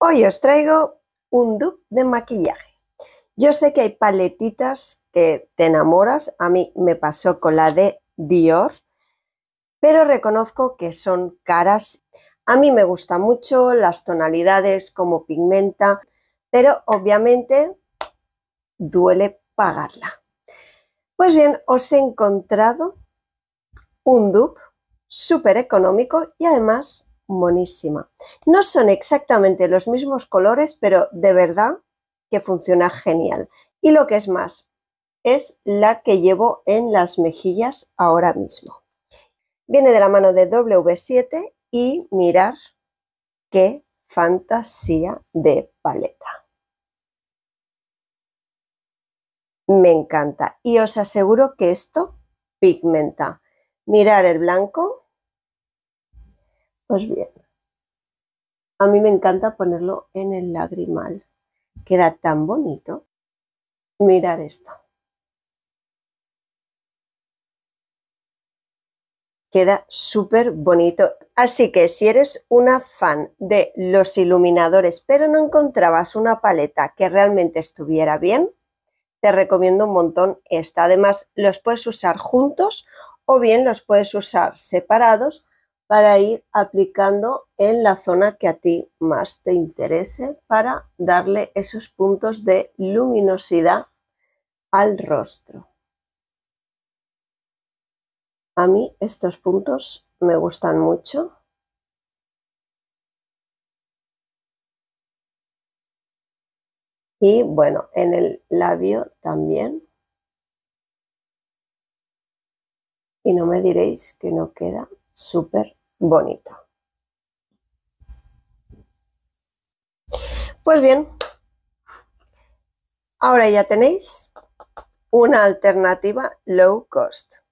Hoy os traigo un dupe de maquillaje. Yo sé que hay paletitas que te enamoras, a mí me pasó con la de Dior, pero reconozco que son caras. A mí me gusta mucho las tonalidades, como pigmenta, pero obviamente duele pagarla. Pues bien, os he encontrado un dupe súper económico y además monísima. No son exactamente los mismos colores, pero de verdad que funciona genial. Y lo que es más, es la que llevo en las mejillas ahora mismo. Viene de la mano de W7 y mirar qué fantasía de paleta. Me encanta y os aseguro que esto pigmenta. Mirar el blanco pues bien, a mí me encanta ponerlo en el lagrimal. Queda tan bonito. Mirar esto. Queda súper bonito. Así que si eres una fan de los iluminadores, pero no encontrabas una paleta que realmente estuviera bien, te recomiendo un montón esta. Además, los puedes usar juntos o bien los puedes usar separados para ir aplicando en la zona que a ti más te interese para darle esos puntos de luminosidad al rostro. A mí estos puntos me gustan mucho. Y bueno, en el labio también. Y no me diréis que no queda súper Bonita. Pues bien, ahora ya tenéis una alternativa low cost.